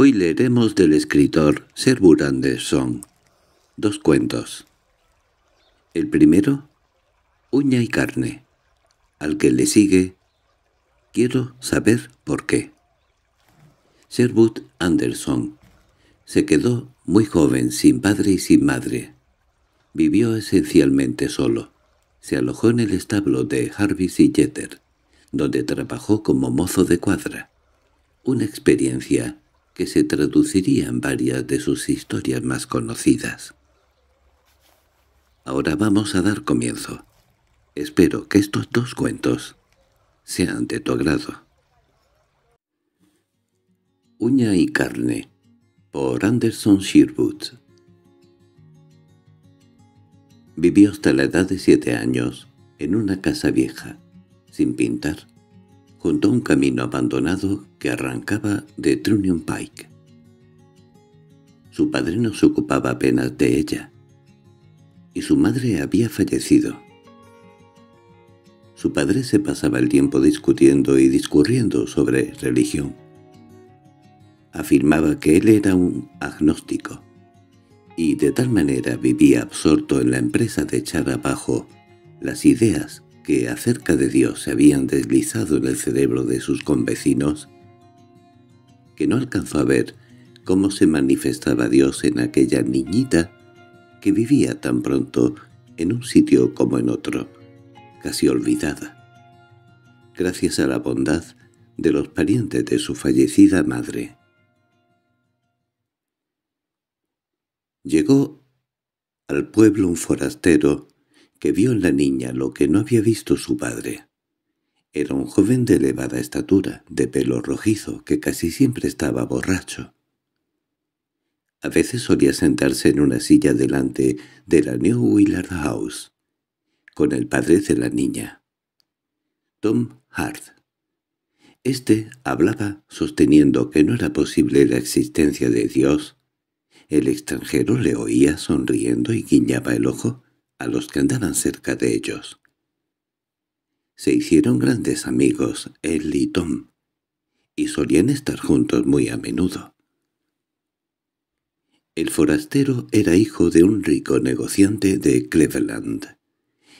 Hoy leeremos del escritor Sir Anderson dos cuentos. El primero, Uña y carne, al que le sigue, Quiero saber por qué. Serbut Anderson se quedó muy joven, sin padre y sin madre. Vivió esencialmente solo. Se alojó en el establo de Harvey y Jeter, donde trabajó como mozo de cuadra. Una experiencia que se traducirían varias de sus historias más conocidas. Ahora vamos a dar comienzo. Espero que estos dos cuentos sean de tu agrado. Uña y carne por Anderson Sherwood Vivió hasta la edad de siete años en una casa vieja, sin pintar, junto a un camino abandonado que arrancaba de Trunion Pike. Su padre no se ocupaba apenas de ella, y su madre había fallecido. Su padre se pasaba el tiempo discutiendo y discurriendo sobre religión. Afirmaba que él era un agnóstico, y de tal manera vivía absorto en la empresa de echar abajo las ideas que acerca de Dios se habían deslizado en el cerebro de sus convecinos, que no alcanzó a ver cómo se manifestaba Dios en aquella niñita que vivía tan pronto en un sitio como en otro, casi olvidada, gracias a la bondad de los parientes de su fallecida madre. Llegó al pueblo un forastero que vio en la niña lo que no había visto su padre. Era un joven de elevada estatura, de pelo rojizo, que casi siempre estaba borracho. A veces solía sentarse en una silla delante de la New Willard House, con el padre de la niña, Tom Hart. Este hablaba sosteniendo que no era posible la existencia de Dios. El extranjero le oía sonriendo y guiñaba el ojo, a los que andaban cerca de ellos. Se hicieron grandes amigos él y Tom, y solían estar juntos muy a menudo. El forastero era hijo de un rico negociante de Cleveland,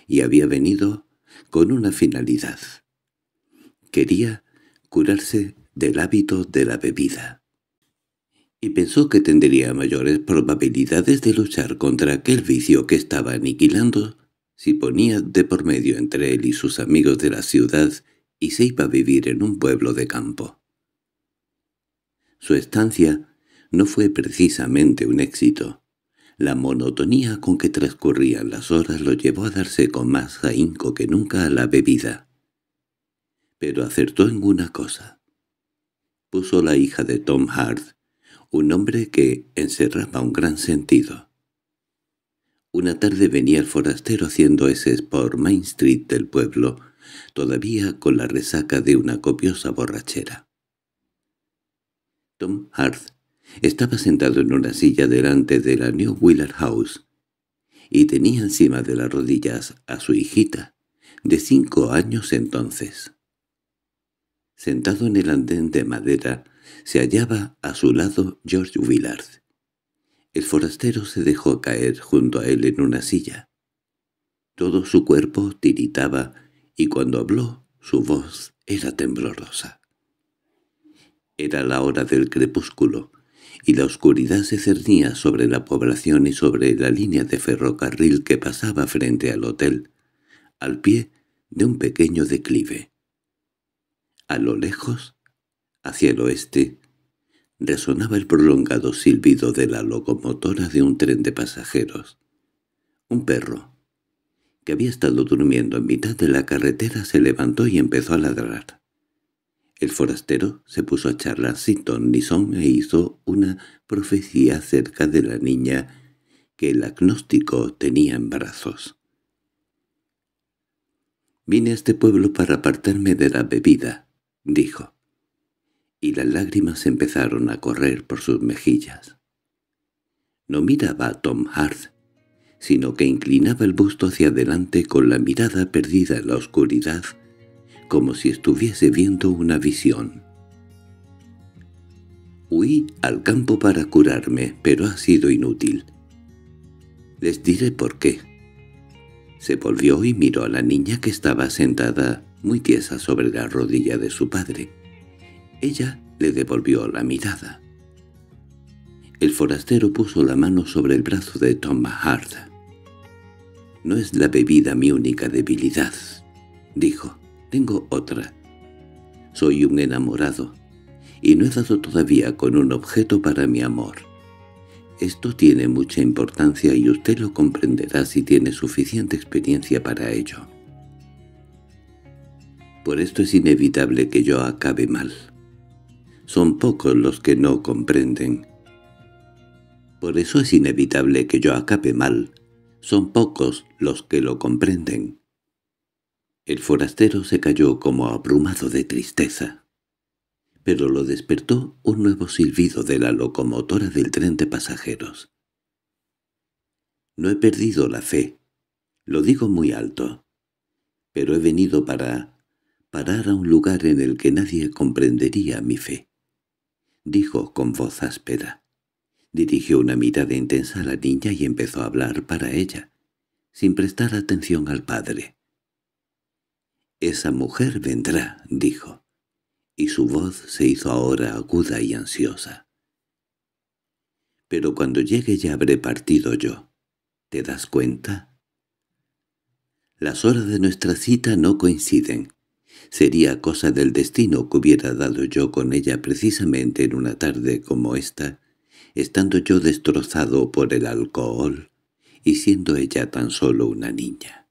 y había venido con una finalidad. Quería curarse del hábito de la bebida y pensó que tendría mayores probabilidades de luchar contra aquel vicio que estaba aniquilando si ponía de por medio entre él y sus amigos de la ciudad y se iba a vivir en un pueblo de campo. Su estancia no fue precisamente un éxito. La monotonía con que transcurrían las horas lo llevó a darse con más ahínco que nunca a la bebida. Pero acertó en una cosa. Puso la hija de Tom Hart un hombre que encerraba un gran sentido. Una tarde venía el forastero haciendo eses por Main Street del pueblo, todavía con la resaca de una copiosa borrachera. Tom Hart estaba sentado en una silla delante de la New Willard House y tenía encima de las rodillas a su hijita, de cinco años entonces. Sentado en el andén de madera, se hallaba a su lado George Willard. El forastero se dejó caer junto a él en una silla. Todo su cuerpo tiritaba y cuando habló su voz era temblorosa. Era la hora del crepúsculo y la oscuridad se cernía sobre la población y sobre la línea de ferrocarril que pasaba frente al hotel, al pie de un pequeño declive. A lo lejos Hacia el oeste resonaba el prolongado silbido de la locomotora de un tren de pasajeros. Un perro, que había estado durmiendo en mitad de la carretera, se levantó y empezó a ladrar. El forastero se puso a charlar sin ton ni son e hizo una profecía acerca de la niña que el agnóstico tenía en brazos. «Vine a este pueblo para apartarme de la bebida», dijo y las lágrimas empezaron a correr por sus mejillas. No miraba a Tom Hart, sino que inclinaba el busto hacia adelante con la mirada perdida en la oscuridad, como si estuviese viendo una visión. Huí al campo para curarme, pero ha sido inútil. Les diré por qué. Se volvió y miró a la niña que estaba sentada muy tiesa sobre la rodilla de su padre. Ella le devolvió la mirada. El forastero puso la mano sobre el brazo de Tom Hart. «No es la bebida mi única debilidad», dijo. «Tengo otra. Soy un enamorado, y no he dado todavía con un objeto para mi amor. Esto tiene mucha importancia y usted lo comprenderá si tiene suficiente experiencia para ello. Por esto es inevitable que yo acabe mal. Son pocos los que no comprenden. Por eso es inevitable que yo acabe mal. Son pocos los que lo comprenden. El forastero se cayó como abrumado de tristeza. Pero lo despertó un nuevo silbido de la locomotora del tren de pasajeros. No he perdido la fe. Lo digo muy alto. Pero he venido para parar a un lugar en el que nadie comprendería mi fe dijo con voz áspera. Dirigió una mirada intensa a la niña y empezó a hablar para ella, sin prestar atención al padre. «Esa mujer vendrá», dijo, y su voz se hizo ahora aguda y ansiosa. «Pero cuando llegue ya habré partido yo. ¿Te das cuenta?» Las horas de nuestra cita no coinciden. Sería cosa del destino que hubiera dado yo con ella precisamente en una tarde como esta, estando yo destrozado por el alcohol y siendo ella tan solo una niña.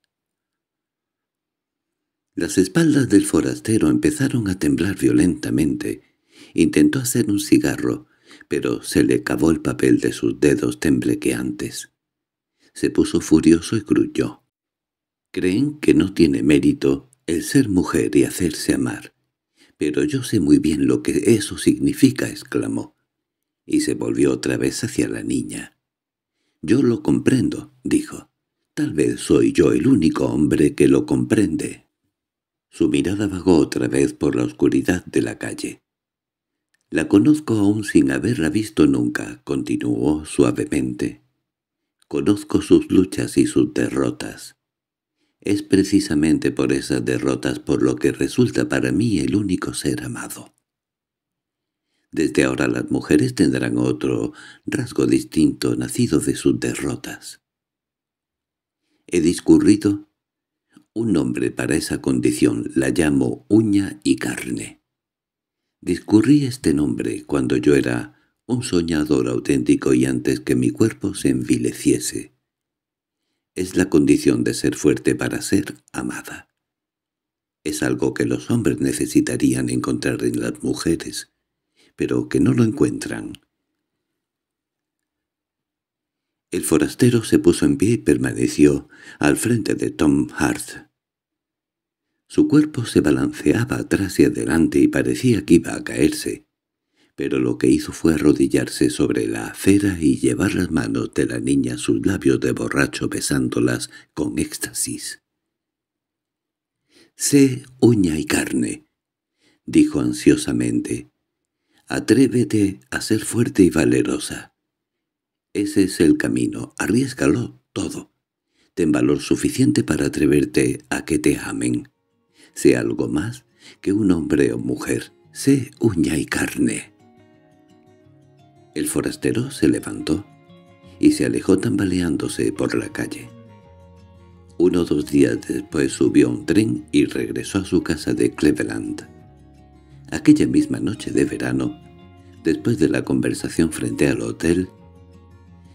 Las espaldas del forastero empezaron a temblar violentamente. Intentó hacer un cigarro, pero se le cavó el papel de sus dedos antes. Se puso furioso y gruñó. —¿Creen que no tiene mérito el ser mujer y hacerse amar. «Pero yo sé muy bien lo que eso significa», exclamó. Y se volvió otra vez hacia la niña. «Yo lo comprendo», dijo. «Tal vez soy yo el único hombre que lo comprende». Su mirada vagó otra vez por la oscuridad de la calle. «La conozco aún sin haberla visto nunca», continuó suavemente. «Conozco sus luchas y sus derrotas. Es precisamente por esas derrotas por lo que resulta para mí el único ser amado. Desde ahora las mujeres tendrán otro rasgo distinto nacido de sus derrotas. He discurrido un nombre para esa condición, la llamo uña y carne. Discurrí este nombre cuando yo era un soñador auténtico y antes que mi cuerpo se envileciese es la condición de ser fuerte para ser amada. Es algo que los hombres necesitarían encontrar en las mujeres, pero que no lo encuentran. El forastero se puso en pie y permaneció al frente de Tom Hart. Su cuerpo se balanceaba atrás y adelante y parecía que iba a caerse, pero lo que hizo fue arrodillarse sobre la acera y llevar las manos de la niña a sus labios de borracho besándolas con éxtasis. «Sé uña y carne», dijo ansiosamente. «Atrévete a ser fuerte y valerosa. Ese es el camino, arriesgalo todo. Ten valor suficiente para atreverte a que te amen. Sé algo más que un hombre o mujer, sé uña y carne». El forastero se levantó y se alejó tambaleándose por la calle. Uno o dos días después subió a un tren y regresó a su casa de Cleveland. Aquella misma noche de verano, después de la conversación frente al hotel,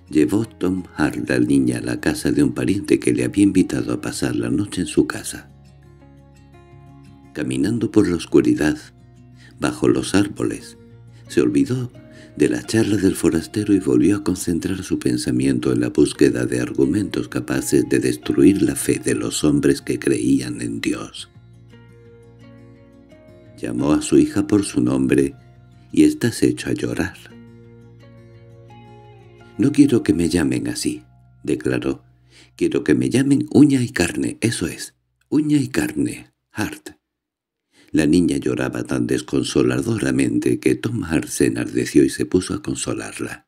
llevó Tom Hart la niña a la casa de un pariente que le había invitado a pasar la noche en su casa. Caminando por la oscuridad, bajo los árboles, se olvidó de la charla del forastero y volvió a concentrar su pensamiento en la búsqueda de argumentos capaces de destruir la fe de los hombres que creían en Dios. Llamó a su hija por su nombre y estás hecho a llorar. «No quiero que me llamen así», declaró. «Quiero que me llamen uña y carne, eso es, uña y carne, Hart». La niña lloraba tan desconsoladoramente que Tomar se enardeció y se puso a consolarla.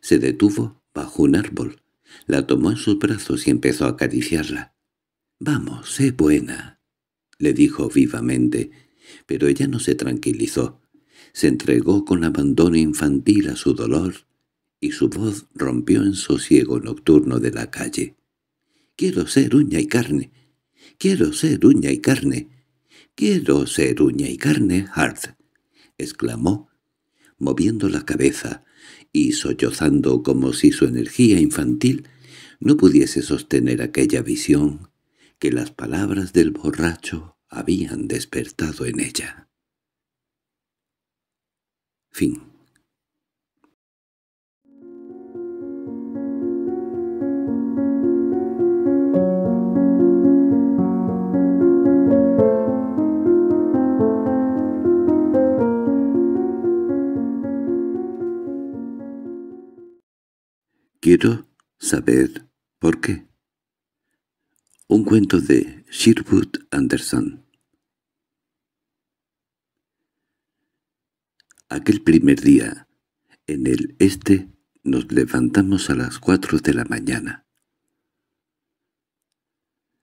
Se detuvo bajo un árbol, la tomó en sus brazos y empezó a acariciarla. «Vamos, sé buena», le dijo vivamente, pero ella no se tranquilizó. Se entregó con abandono infantil a su dolor y su voz rompió en sosiego nocturno de la calle. «Quiero ser uña y carne, Quiero ser uña y carne. Quiero ser uña y carne, Hart, exclamó, moviendo la cabeza y sollozando como si su energía infantil no pudiese sostener aquella visión que las palabras del borracho habían despertado en ella. Fin Quiero saber por qué. Un cuento de Sherwood Anderson Aquel primer día, en el este, nos levantamos a las cuatro de la mañana.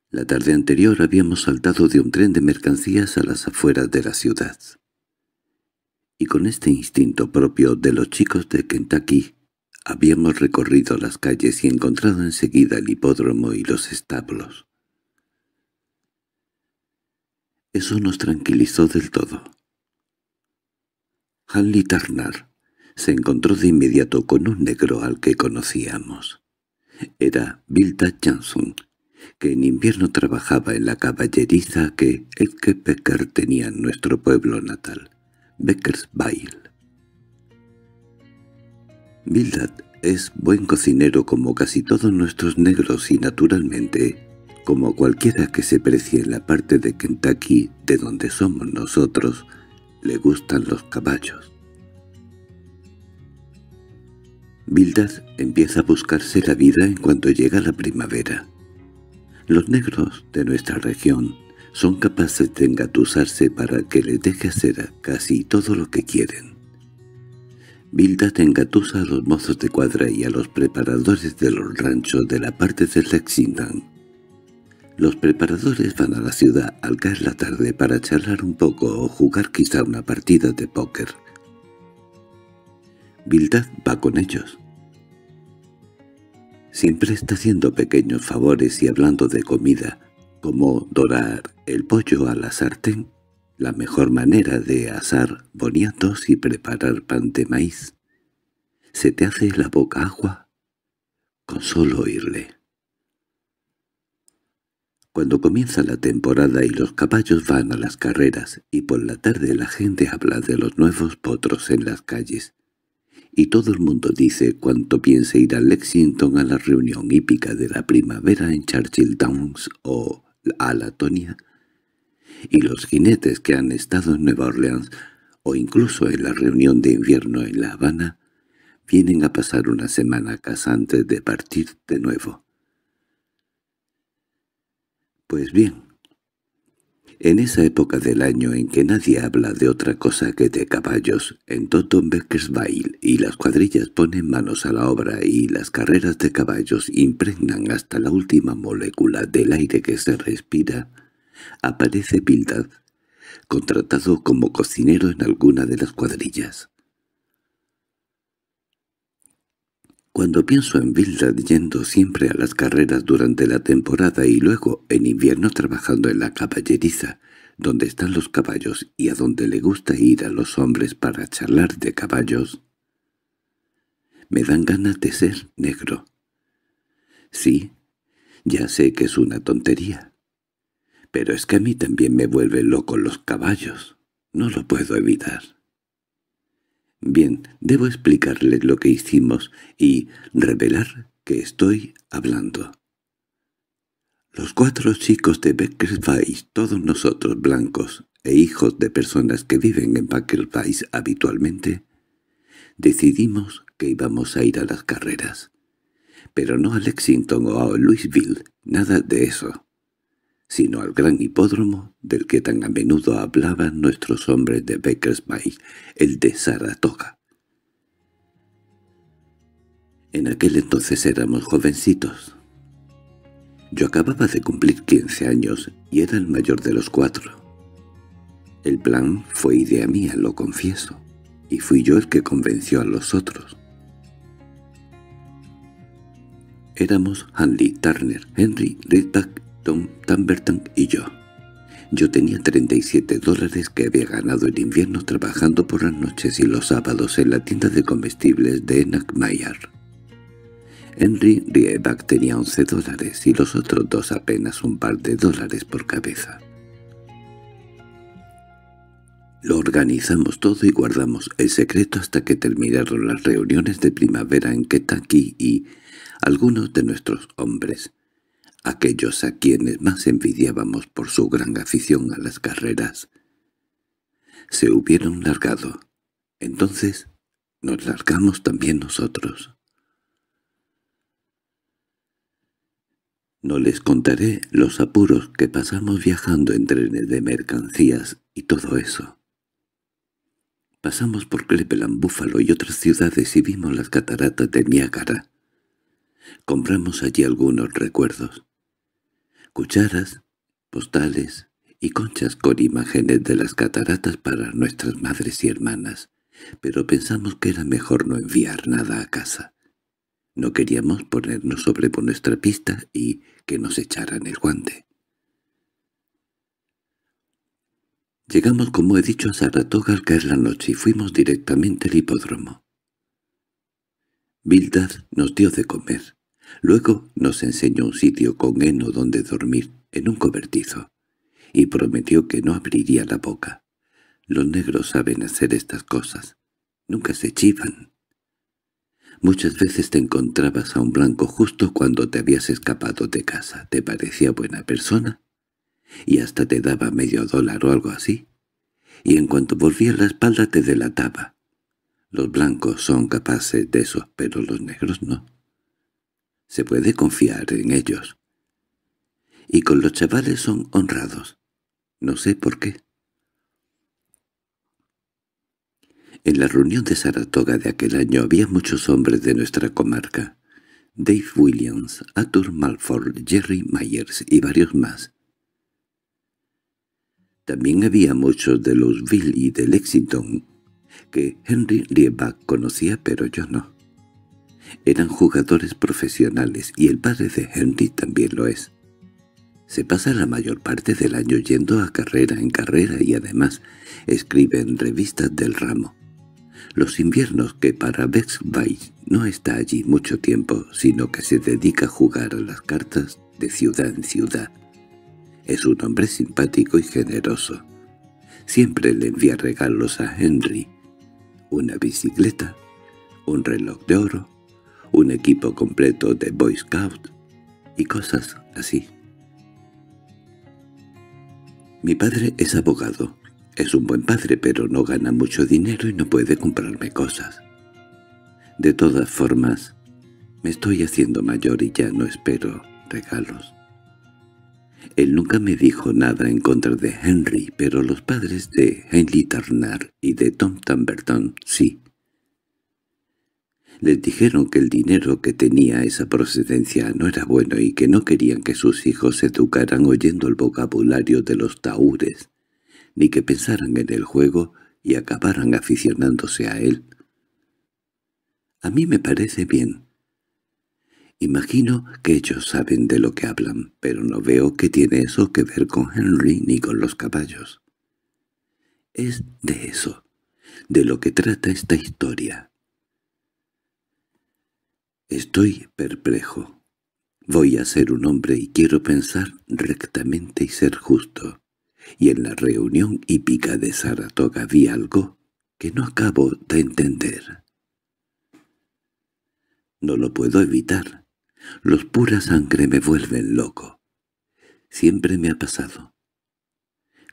La tarde anterior habíamos saltado de un tren de mercancías a las afueras de la ciudad. Y con este instinto propio de los chicos de Kentucky, Habíamos recorrido las calles y encontrado enseguida el hipódromo y los establos. Eso nos tranquilizó del todo. Hanley Tarnar se encontró de inmediato con un negro al que conocíamos. Era Bilda Jansson, que en invierno trabajaba en la caballeriza que Edke Becker tenía en nuestro pueblo natal, Bail. Bildad es buen cocinero como casi todos nuestros negros y naturalmente, como cualquiera que se precie en la parte de Kentucky de donde somos nosotros, le gustan los caballos. Bildad empieza a buscarse la vida en cuanto llega la primavera. Los negros de nuestra región son capaces de engatusarse para que les deje hacer casi todo lo que quieren. Vildad engatusa a los mozos de cuadra y a los preparadores de los ranchos de la parte de Lexington. Los preparadores van a la ciudad al caer la tarde para charlar un poco o jugar quizá una partida de póker. Vildad va con ellos. Siempre está haciendo pequeños favores y hablando de comida, como dorar el pollo a la sartén la mejor manera de asar boniatos y preparar pan de maíz. Se te hace la boca agua con solo oírle. Cuando comienza la temporada y los caballos van a las carreras y por la tarde la gente habla de los nuevos potros en las calles, y todo el mundo dice cuánto piense ir a Lexington a la reunión hípica de la primavera en Churchill Downs o a Latonia, y los jinetes que han estado en Nueva Orleans o incluso en la reunión de invierno en La Habana, vienen a pasar una semana a antes de partir de nuevo. Pues bien, en esa época del año en que nadie habla de otra cosa que de caballos, en Tottenbeckersweil, y las cuadrillas ponen manos a la obra y las carreras de caballos impregnan hasta la última molécula del aire que se respira, aparece Bildad, contratado como cocinero en alguna de las cuadrillas. Cuando pienso en Bildad yendo siempre a las carreras durante la temporada y luego en invierno trabajando en la caballeriza, donde están los caballos y a donde le gusta ir a los hombres para charlar de caballos, me dan ganas de ser negro. Sí, ya sé que es una tontería, pero es que a mí también me vuelven loco los caballos. No lo puedo evitar. Bien, debo explicarles lo que hicimos y revelar que estoy hablando. Los cuatro chicos de Beckerweis, todos nosotros blancos e hijos de personas que viven en país habitualmente, decidimos que íbamos a ir a las carreras. Pero no a Lexington o a Louisville, nada de eso sino al gran hipódromo del que tan a menudo hablaban nuestros hombres de Beckersby, el de Saratoga. En aquel entonces éramos jovencitos. Yo acababa de cumplir 15 años y era el mayor de los cuatro. El plan fue idea mía, lo confieso, y fui yo el que convenció a los otros. Éramos Hanley Turner, Henry Ridback Tom Tamberton y yo. Yo tenía 37 dólares que había ganado el invierno trabajando por las noches y los sábados en la tienda de comestibles de Enoch Henry Riebach tenía 11 dólares y los otros dos apenas un par de dólares por cabeza. Lo organizamos todo y guardamos el secreto hasta que terminaron las reuniones de primavera en Ketaki y algunos de nuestros hombres, aquellos a quienes más envidiábamos por su gran afición a las carreras, se hubieron largado. Entonces nos largamos también nosotros. No les contaré los apuros que pasamos viajando en trenes de mercancías y todo eso. Pasamos por Cleveland, Búfalo y otras ciudades y vimos las cataratas de Niágara. Compramos allí algunos recuerdos cucharas, postales y conchas con imágenes de las cataratas para nuestras madres y hermanas, pero pensamos que era mejor no enviar nada a casa. No queríamos ponernos sobre por nuestra pista y que nos echaran el guante. Llegamos, como he dicho, a Saratoga al caer la noche y fuimos directamente al hipódromo. Bildad nos dio de comer. Luego nos enseñó un sitio con heno donde dormir, en un cobertizo, y prometió que no abriría la boca. Los negros saben hacer estas cosas. Nunca se chivan. Muchas veces te encontrabas a un blanco justo cuando te habías escapado de casa. Te parecía buena persona y hasta te daba medio dólar o algo así. Y en cuanto volvía la espalda te delataba. Los blancos son capaces de eso, pero los negros no. Se puede confiar en ellos. Y con los chavales son honrados. No sé por qué. En la reunión de Saratoga de aquel año había muchos hombres de nuestra comarca. Dave Williams, Arthur Malford, Jerry Myers y varios más. También había muchos de los y de Lexington, que Henry Liebach conocía pero yo no. Eran jugadores profesionales y el padre de Henry también lo es. Se pasa la mayor parte del año yendo a carrera en carrera y además escribe en revistas del ramo. Los inviernos que para Bexby no está allí mucho tiempo, sino que se dedica a jugar a las cartas de ciudad en ciudad. Es un hombre simpático y generoso. Siempre le envía regalos a Henry. Una bicicleta, un reloj de oro, un equipo completo de Boy Scout y cosas así. Mi padre es abogado. Es un buen padre, pero no gana mucho dinero y no puede comprarme cosas. De todas formas, me estoy haciendo mayor y ya no espero regalos. Él nunca me dijo nada en contra de Henry, pero los padres de Henry Turner y de Tom Tamberton sí. Les dijeron que el dinero que tenía esa procedencia no era bueno y que no querían que sus hijos se educaran oyendo el vocabulario de los taúres, ni que pensaran en el juego y acabaran aficionándose a él. A mí me parece bien. Imagino que ellos saben de lo que hablan, pero no veo que tiene eso que ver con Henry ni con los caballos. Es de eso, de lo que trata esta historia. Estoy perplejo. Voy a ser un hombre y quiero pensar rectamente y ser justo. Y en la reunión hípica de Saratoga vi algo que no acabo de entender. No lo puedo evitar. Los pura sangre me vuelven loco. Siempre me ha pasado.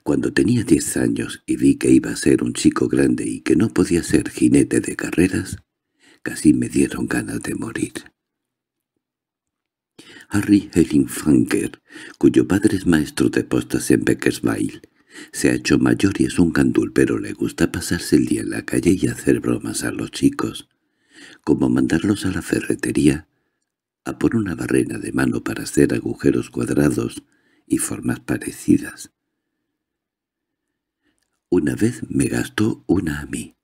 Cuando tenía diez años y vi que iba a ser un chico grande y que no podía ser jinete de carreras, Casi me dieron ganas de morir. Harry Hellingfanger, cuyo padre es maestro de postas en Beckersville, se ha hecho mayor y es un gandul, pero le gusta pasarse el día en la calle y hacer bromas a los chicos, como mandarlos a la ferretería a por una barrena de mano para hacer agujeros cuadrados y formas parecidas. Una vez me gastó una a mí.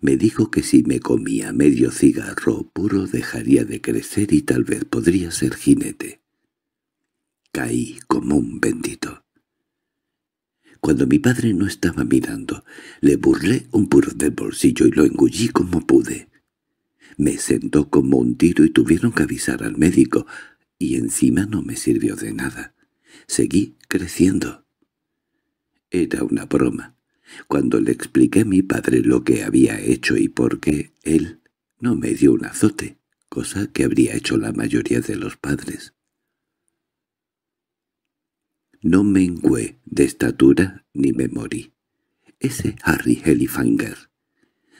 Me dijo que si me comía medio cigarro puro dejaría de crecer y tal vez podría ser jinete. Caí como un bendito. Cuando mi padre no estaba mirando, le burlé un puro del bolsillo y lo engullí como pude. Me sentó como un tiro y tuvieron que avisar al médico, y encima no me sirvió de nada. Seguí creciendo. Era una broma. Cuando le expliqué a mi padre lo que había hecho y por qué, él no me dio un azote, cosa que habría hecho la mayoría de los padres. No mengué de estatura ni me morí. Ese Harry Helifanger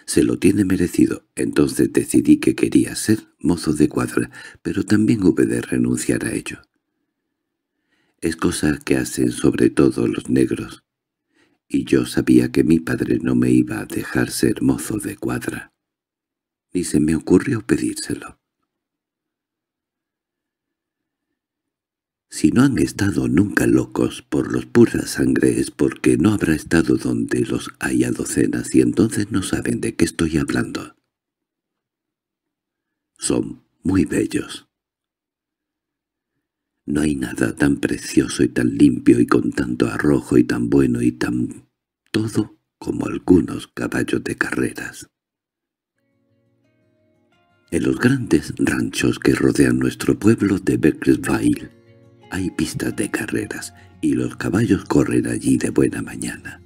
se lo tiene merecido. Entonces decidí que quería ser mozo de cuadra, pero también hube de renunciar a ello. Es cosa que hacen sobre todo los negros y yo sabía que mi padre no me iba a dejar ser mozo de cuadra. Ni se me ocurrió pedírselo. Si no han estado nunca locos por los puras sangre es porque no habrá estado donde los haya docenas y entonces no saben de qué estoy hablando. Son muy bellos. No hay nada tan precioso y tan limpio y con tanto arrojo y tan bueno y tan todo como algunos caballos de carreras. En los grandes ranchos que rodean nuestro pueblo de Becklesville hay pistas de carreras y los caballos corren allí de buena mañana.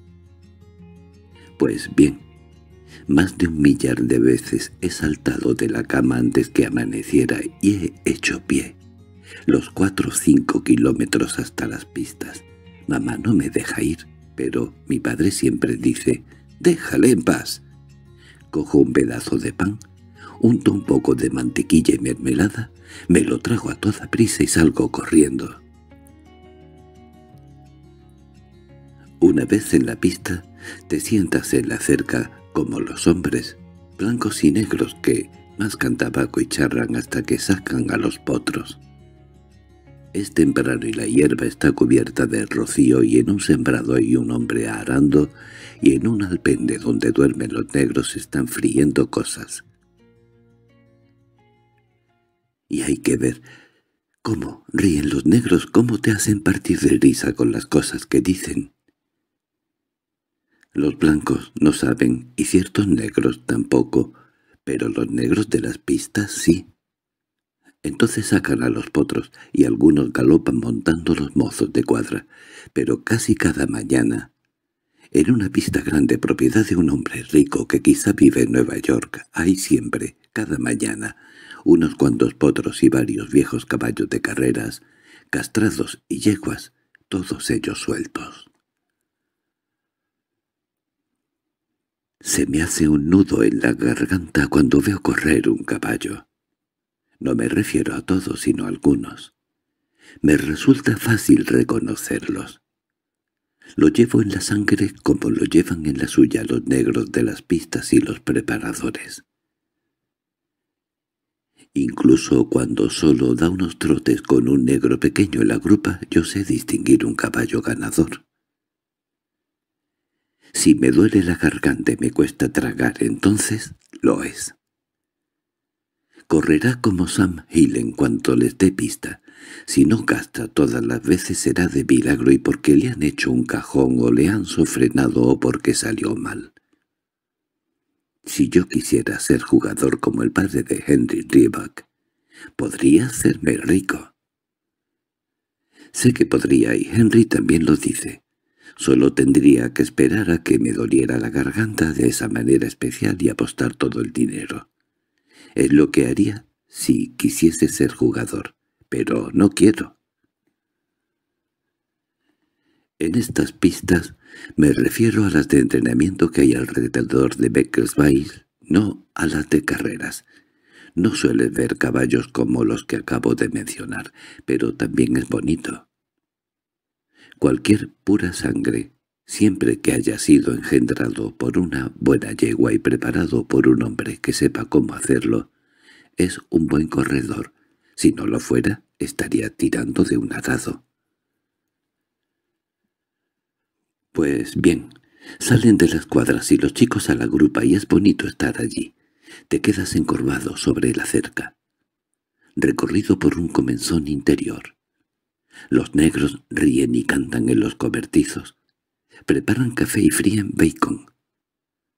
Pues bien, más de un millar de veces he saltado de la cama antes que amaneciera y he hecho pie los cuatro o cinco kilómetros hasta las pistas. Mamá no me deja ir, pero mi padre siempre dice, «Déjale en paz». Cojo un pedazo de pan, unto un poco de mantequilla y mermelada, me lo trago a toda prisa y salgo corriendo. Una vez en la pista, te sientas en la cerca como los hombres, blancos y negros que más tabaco y charran hasta que sacan a los potros. Es temprano y la hierba está cubierta de rocío y en un sembrado hay un hombre arando y en un alpende donde duermen los negros están friendo cosas. Y hay que ver cómo ríen los negros, cómo te hacen partir de risa con las cosas que dicen. Los blancos no saben, y ciertos negros tampoco, pero los negros de las pistas sí. Entonces sacan a los potros y algunos galopan montando los mozos de cuadra, pero casi cada mañana, en una pista grande propiedad de un hombre rico que quizá vive en Nueva York, hay siempre, cada mañana, unos cuantos potros y varios viejos caballos de carreras, castrados y yeguas, todos ellos sueltos. Se me hace un nudo en la garganta cuando veo correr un caballo. No me refiero a todos, sino a algunos. Me resulta fácil reconocerlos. Lo llevo en la sangre como lo llevan en la suya los negros de las pistas y los preparadores. Incluso cuando solo da unos trotes con un negro pequeño en la grupa, yo sé distinguir un caballo ganador. Si me duele la garganta y me cuesta tragar, entonces lo es. Correrá como Sam Hill en cuanto les dé pista. Si no gasta todas las veces será de milagro y porque le han hecho un cajón o le han sofrenado o porque salió mal. Si yo quisiera ser jugador como el padre de Henry Riebeck, podría hacerme rico. Sé que podría y Henry también lo dice. Solo tendría que esperar a que me doliera la garganta de esa manera especial y apostar todo el dinero. Es eh, lo que haría si quisiese ser jugador, pero no quiero. En estas pistas me refiero a las de entrenamiento que hay alrededor de Bay, no a las de carreras. No sueles ver caballos como los que acabo de mencionar, pero también es bonito. Cualquier pura sangre Siempre que haya sido engendrado por una buena yegua y preparado por un hombre que sepa cómo hacerlo, es un buen corredor. Si no lo fuera, estaría tirando de un arado. Pues bien, salen de las cuadras y los chicos a la grupa y es bonito estar allí. Te quedas encorvado sobre la cerca, recorrido por un comenzón interior. Los negros ríen y cantan en los cobertizos, Preparan café y fríen bacon.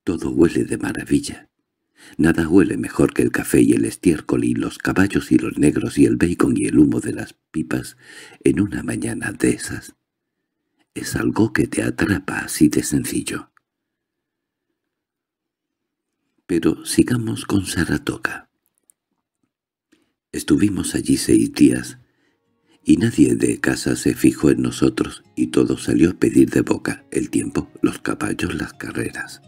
Todo huele de maravilla. Nada huele mejor que el café y el estiércol y los caballos y los negros y el bacon y el humo de las pipas en una mañana de esas. Es algo que te atrapa así de sencillo. Pero sigamos con Saratoga. Estuvimos allí seis días, y nadie de casa se fijó en nosotros, y todo salió a pedir de boca el tiempo, los caballos, las carreras.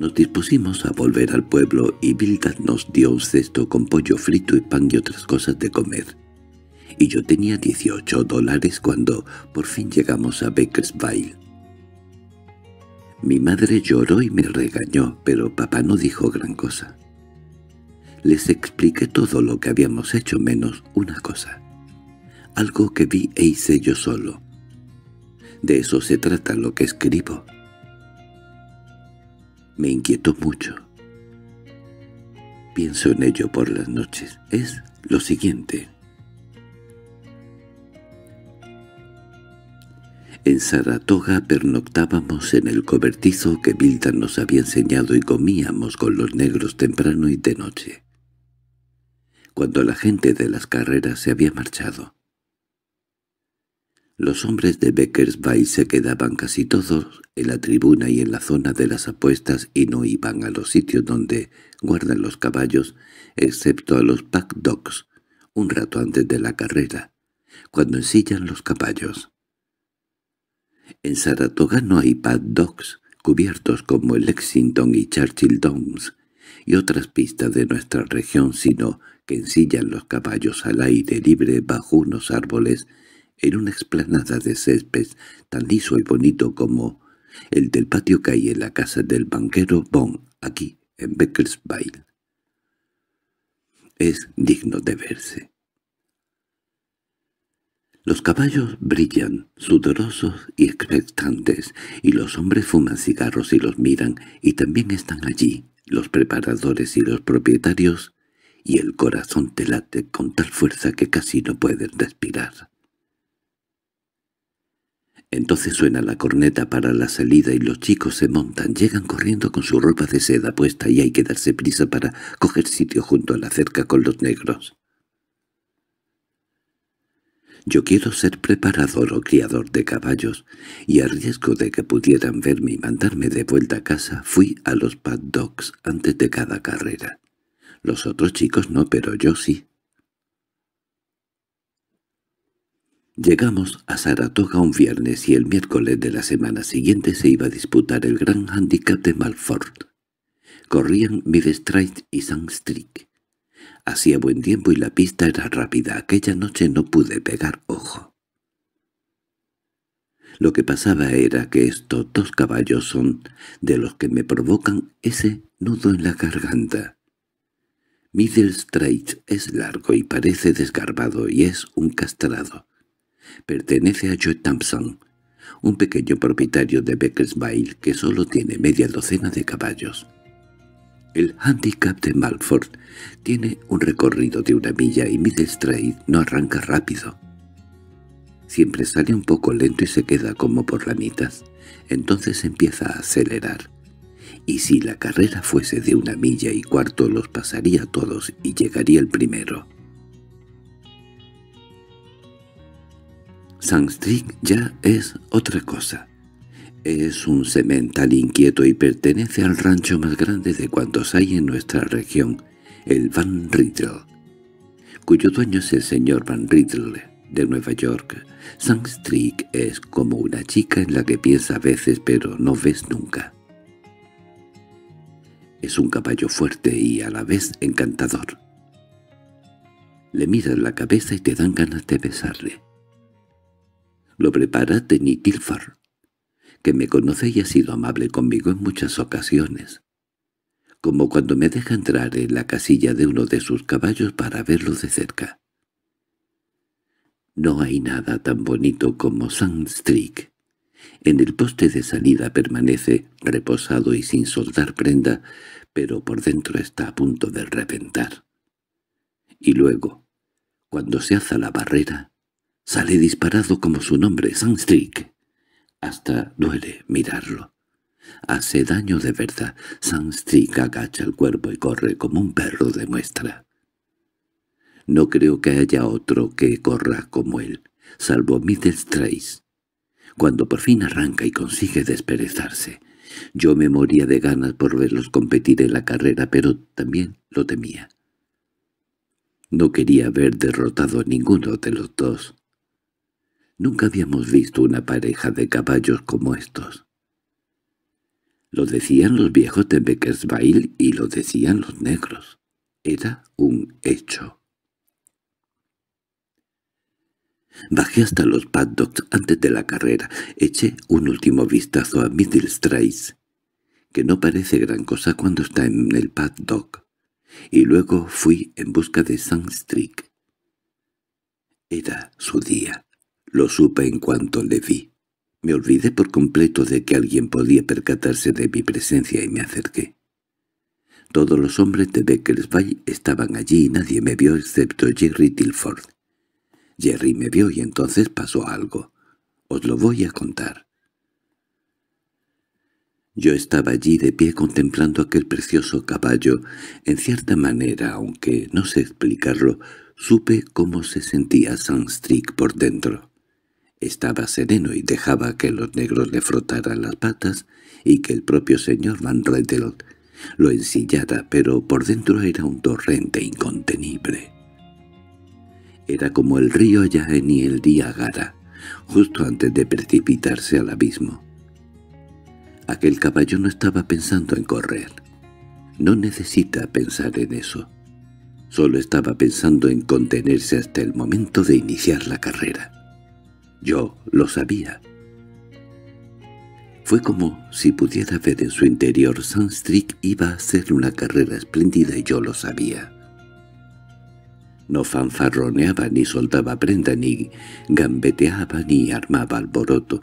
Nos dispusimos a volver al pueblo y Bildad nos dio un cesto con pollo frito y pan y otras cosas de comer. Y yo tenía 18 dólares cuando por fin llegamos a Bakersville. Mi madre lloró y me regañó, pero papá no dijo gran cosa. Les expliqué todo lo que habíamos hecho menos una cosa. Algo que vi e hice yo solo. De eso se trata lo que escribo. Me inquietó mucho. Pienso en ello por las noches. Es lo siguiente. En Saratoga pernoctábamos en el cobertizo que Bilda nos había enseñado y comíamos con los negros temprano y de noche cuando la gente de las carreras se había marchado. Los hombres de Beckersby se quedaban casi todos en la tribuna y en la zona de las apuestas y no iban a los sitios donde guardan los caballos, excepto a los pack dogs, un rato antes de la carrera, cuando ensillan los caballos. En Saratoga no hay pack dogs, cubiertos como el Lexington y Churchill Downs, y otras pistas de nuestra región, sino que ensillan los caballos al aire libre bajo unos árboles en una explanada de césped tan liso y bonito como el del patio que hay en la casa del banquero Bon aquí, en Becklesville. Es digno de verse. Los caballos brillan, sudorosos y expectantes, y los hombres fuman cigarros y los miran, y también están allí, los preparadores y los propietarios, y el corazón te late con tal fuerza que casi no pueden respirar. Entonces suena la corneta para la salida y los chicos se montan, llegan corriendo con su ropa de seda puesta y hay que darse prisa para coger sitio junto a la cerca con los negros. Yo quiero ser preparador o criador de caballos, y a riesgo de que pudieran verme y mandarme de vuelta a casa, fui a los paddocks antes de cada carrera. Los otros chicos no, pero yo sí. Llegamos a Saratoga un viernes y el miércoles de la semana siguiente se iba a disputar el gran handicap de Malford. Corrían Midstreet y Sandstreet. Hacía buen tiempo y la pista era rápida. Aquella noche no pude pegar ojo. Lo que pasaba era que estos dos caballos son de los que me provocan ese nudo en la garganta. Middle Strait es largo y parece desgarbado y es un castrado. Pertenece a Joe Thompson, un pequeño propietario de Becklesville que solo tiene media docena de caballos. El handicap de Malford tiene un recorrido de una milla y straight, no arranca rápido. Siempre sale un poco lento y se queda como por la Entonces empieza a acelerar. Y si la carrera fuese de una milla y cuarto los pasaría todos y llegaría el primero. Sandstreak ya es otra cosa. Es un semental inquieto y pertenece al rancho más grande de cuantos hay en nuestra región, el Van Riddle, cuyo dueño es el señor Van Riddle de Nueva York. Sandstreak es como una chica en la que piensa a veces pero no ves nunca. Es un caballo fuerte y a la vez encantador. Le miras la cabeza y te dan ganas de besarle. Lo prepara Tenny Tilford, que me conoce y ha sido amable conmigo en muchas ocasiones, como cuando me deja entrar en la casilla de uno de sus caballos para verlo de cerca. No hay nada tan bonito como Sandstreak. En el poste de salida permanece, reposado y sin soldar prenda, pero por dentro está a punto de reventar. Y luego, cuando se alza la barrera, sale disparado como su nombre, Sandstreak. Hasta duele mirarlo. Hace daño de verdad. Sanstrik agacha el cuerpo y corre como un perro de muestra. No creo que haya otro que corra como él, salvo Middlestrace. Cuando por fin arranca y consigue desperezarse. Yo me moría de ganas por verlos competir en la carrera, pero también lo temía. No quería haber derrotado a ninguno de los dos. Nunca habíamos visto una pareja de caballos como estos. Lo decían los viejos de Beckersville y lo decían los negros. Era un hecho. Bajé hasta los paddocks antes de la carrera. Eché un último vistazo a Straits, que no parece gran cosa cuando está en el paddock, y luego fui en busca de Sandstreak. Era su día. Lo supe en cuanto le vi. Me olvidé por completo de que alguien podía percatarse de mi presencia y me acerqué. Todos los hombres de Beckersby estaban allí y nadie me vio excepto Jerry Tilford. Jerry me vio y entonces pasó algo. Os lo voy a contar. Yo estaba allí de pie contemplando aquel precioso caballo. En cierta manera, aunque no sé explicarlo, supe cómo se sentía Sandstrick por dentro. Estaba sereno y dejaba que los negros le frotaran las patas y que el propio señor Van Redelot lo ensillara, pero por dentro era un torrente incontenible. Era como el río en y el Gara, justo antes de precipitarse al abismo. Aquel caballo no estaba pensando en correr. No necesita pensar en eso. Solo estaba pensando en contenerse hasta el momento de iniciar la carrera. Yo lo sabía. Fue como si pudiera ver en su interior Sandstrick iba a hacer una carrera espléndida y yo lo sabía. No fanfarroneaba ni soltaba prenda, ni gambeteaba ni armaba alboroto.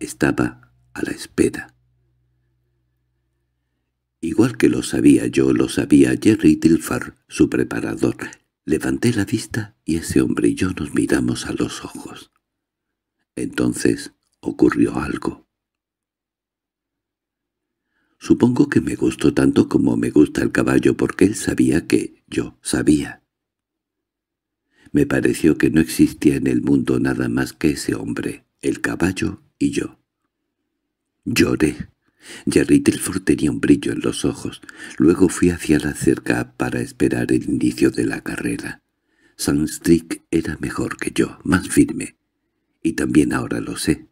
Estaba a la espera. Igual que lo sabía yo, lo sabía Jerry Tilfar, su preparador. Levanté la vista y ese hombre y yo nos miramos a los ojos. Entonces ocurrió algo. Supongo que me gustó tanto como me gusta el caballo porque él sabía que yo sabía. Me pareció que no existía en el mundo nada más que ese hombre, el caballo y yo. Lloré. Jerry Telford tenía un brillo en los ojos. Luego fui hacia la cerca para esperar el inicio de la carrera. Sandstrick era mejor que yo, más firme y también ahora lo sé.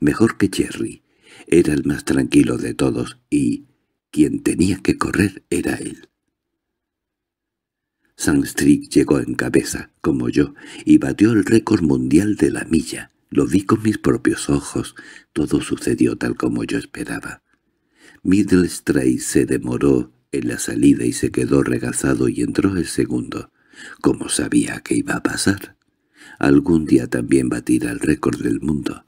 Mejor que Jerry, era el más tranquilo de todos y quien tenía que correr era él. Street llegó en cabeza, como yo, y batió el récord mundial de la milla. Lo vi con mis propios ojos. Todo sucedió tal como yo esperaba. Middlestray se demoró en la salida y se quedó regazado y entró el segundo, como sabía que iba a pasar algún día también batirá el récord del mundo.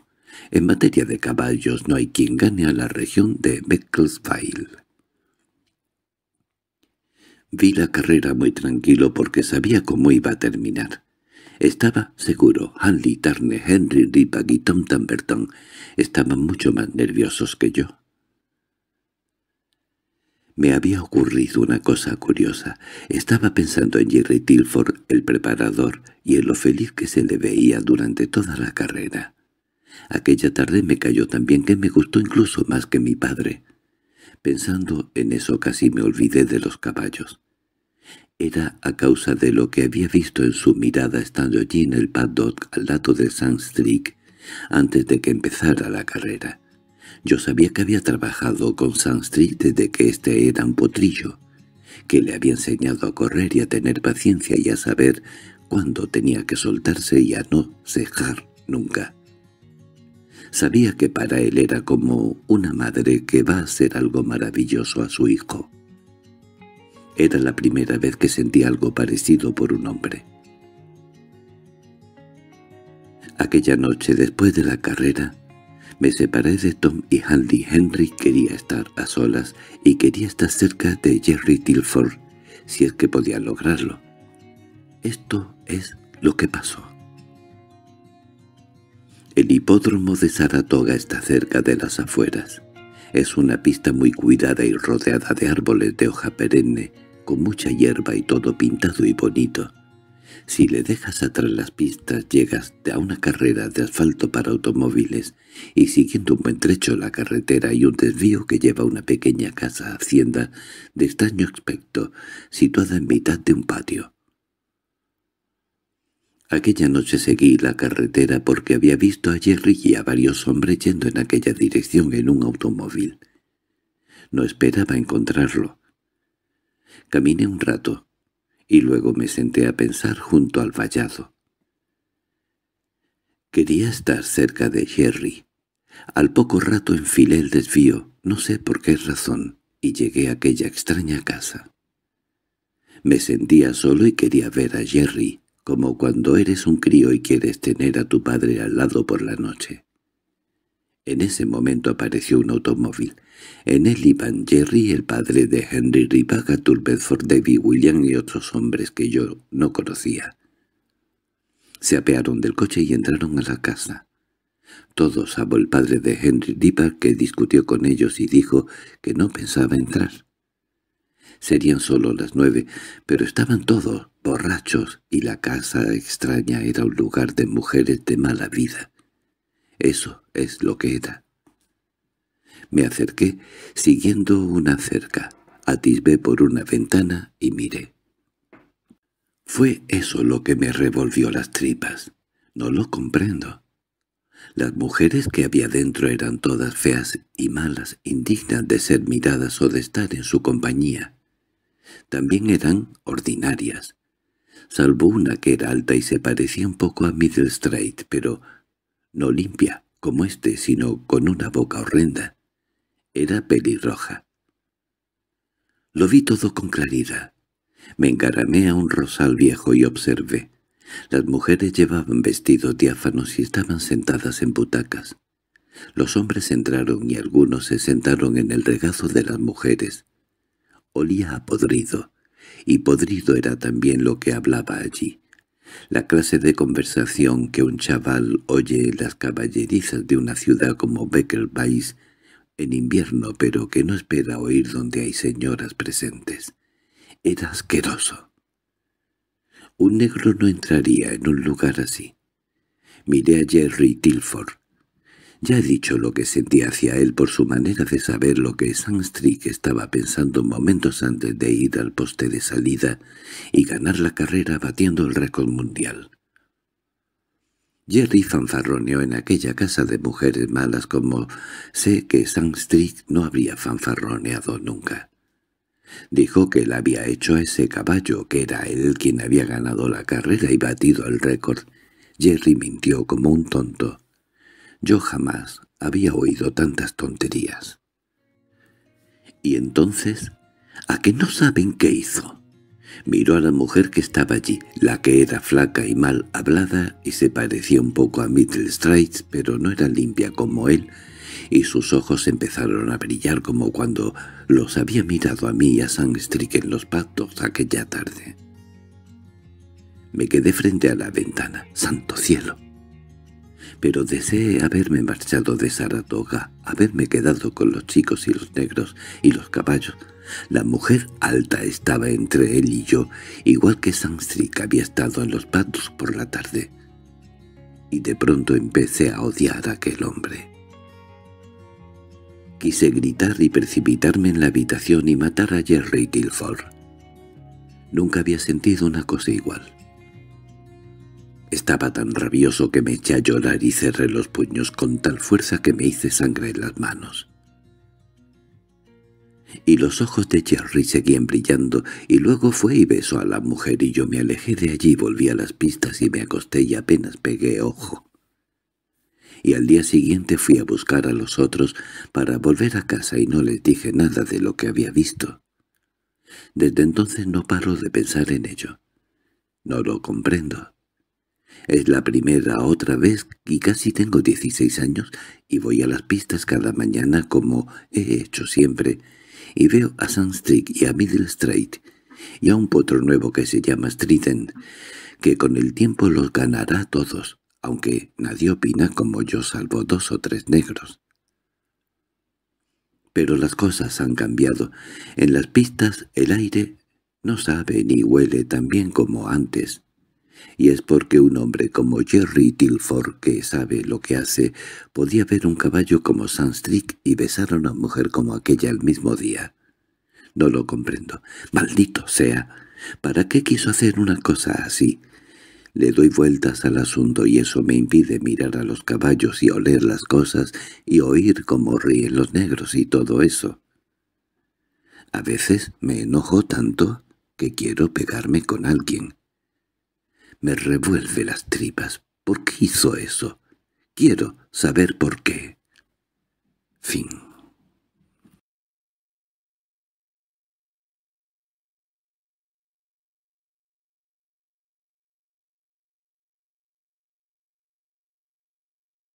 En materia de caballos no hay quien gane a la región de Becklesville. Vi la carrera muy tranquilo porque sabía cómo iba a terminar. Estaba seguro, Hanley Tarney, Henry Ripag y Tom Tamberton estaban mucho más nerviosos que yo. Me había ocurrido una cosa curiosa. Estaba pensando en Jerry Tilford, el preparador, y en lo feliz que se le veía durante toda la carrera. Aquella tarde me cayó también que me gustó incluso más que mi padre. Pensando en eso casi me olvidé de los caballos. Era a causa de lo que había visto en su mirada estando allí en el paddock al lado de Sandstreak antes de que empezara la carrera. Yo sabía que había trabajado con Street desde que éste era un potrillo, que le había enseñado a correr y a tener paciencia y a saber cuándo tenía que soltarse y a no cejar nunca. Sabía que para él era como una madre que va a hacer algo maravilloso a su hijo. Era la primera vez que sentía algo parecido por un hombre. Aquella noche después de la carrera, me separé de Tom y Hanley. Henry quería estar a solas y quería estar cerca de Jerry Tilford, si es que podía lograrlo. Esto es lo que pasó. El hipódromo de Saratoga está cerca de las afueras. Es una pista muy cuidada y rodeada de árboles de hoja perenne, con mucha hierba y todo pintado y bonito. Si le dejas atrás las pistas llegas a una carrera de asfalto para automóviles y siguiendo un buen trecho la carretera y un desvío que lleva a una pequeña casa hacienda de extraño aspecto situada en mitad de un patio. Aquella noche seguí la carretera porque había visto a Jerry y a varios hombres yendo en aquella dirección en un automóvil. No esperaba encontrarlo. Caminé un rato, y luego me senté a pensar junto al vallado. Quería estar cerca de Jerry. Al poco rato enfilé el desvío, no sé por qué razón, y llegué a aquella extraña casa. Me sentía solo y quería ver a Jerry, como cuando eres un crío y quieres tener a tu padre al lado por la noche. En ese momento apareció un automóvil. En él iban Jerry, el padre de Henry Gatul, Bedford, David, William y otros hombres que yo no conocía. Se apearon del coche y entraron a la casa. Todos salvo el padre de Henry Dipper que discutió con ellos y dijo que no pensaba entrar. Serían solo las nueve, pero estaban todos borrachos y la casa extraña era un lugar de mujeres de mala vida. Eso es lo que era. Me acerqué, siguiendo una cerca, atisbé por una ventana y miré. Fue eso lo que me revolvió las tripas. No lo comprendo. Las mujeres que había dentro eran todas feas y malas, indignas de ser miradas o de estar en su compañía. También eran ordinarias, salvo una que era alta y se parecía un poco a Middle Strait, pero no limpia como éste, sino con una boca horrenda. Era pelirroja. Lo vi todo con claridad. Me encaramé a un rosal viejo y observé. Las mujeres llevaban vestidos diáfanos y estaban sentadas en butacas. Los hombres entraron y algunos se sentaron en el regazo de las mujeres. Olía a podrido, y podrido era también lo que hablaba allí la clase de conversación que un chaval oye en las caballerizas de una ciudad como Beckerbais en invierno, pero que no espera oír donde hay señoras presentes. Era asqueroso. Un negro no entraría en un lugar así. Miré a Jerry Tilford, ya he dicho lo que sentía hacia él por su manera de saber lo que Sanstrick estaba pensando momentos antes de ir al poste de salida y ganar la carrera batiendo el récord mundial. Jerry fanfarroneó en aquella casa de mujeres malas como sé que Sanstrick no habría fanfarroneado nunca. Dijo que él había hecho a ese caballo, que era él quien había ganado la carrera y batido el récord. Jerry mintió como un tonto. Yo jamás había oído tantas tonterías. Y entonces, ¿a que no saben qué hizo? Miró a la mujer que estaba allí, la que era flaca y mal hablada y se parecía un poco a Strides, pero no era limpia como él, y sus ojos empezaron a brillar como cuando los había mirado a mí y a Strick en los pactos aquella tarde. Me quedé frente a la ventana. ¡Santo cielo! pero deseé haberme marchado de Saratoga, haberme quedado con los chicos y los negros y los caballos. La mujer alta estaba entre él y yo, igual que Sanstrick había estado en los patos por la tarde. Y de pronto empecé a odiar a aquel hombre. Quise gritar y precipitarme en la habitación y matar a Jerry tilford Nunca había sentido una cosa igual. Estaba tan rabioso que me eché a llorar y cerré los puños con tal fuerza que me hice sangre en las manos. Y los ojos de Jerry seguían brillando, y luego fue y besó a la mujer y yo me alejé de allí, volví a las pistas y me acosté y apenas pegué ojo. Y al día siguiente fui a buscar a los otros para volver a casa y no les dije nada de lo que había visto. Desde entonces no paro de pensar en ello. No lo comprendo. Es la primera otra vez y casi tengo 16 años y voy a las pistas cada mañana como he hecho siempre, y veo a Sunstreak y a Middle Street y a un potro nuevo que se llama Striden que con el tiempo los ganará a todos, aunque nadie opina como yo salvo dos o tres negros. Pero las cosas han cambiado. En las pistas el aire no sabe ni huele tan bien como antes y es porque un hombre como Jerry Tilford, que sabe lo que hace, podía ver un caballo como Sandstrick y besar a una mujer como aquella el mismo día. No lo comprendo. ¡Maldito sea! ¿Para qué quiso hacer una cosa así? Le doy vueltas al asunto y eso me impide mirar a los caballos y oler las cosas y oír cómo ríen los negros y todo eso. A veces me enojo tanto que quiero pegarme con alguien. Me revuelve las tripas. ¿Por qué hizo eso? Quiero saber por qué. Fin.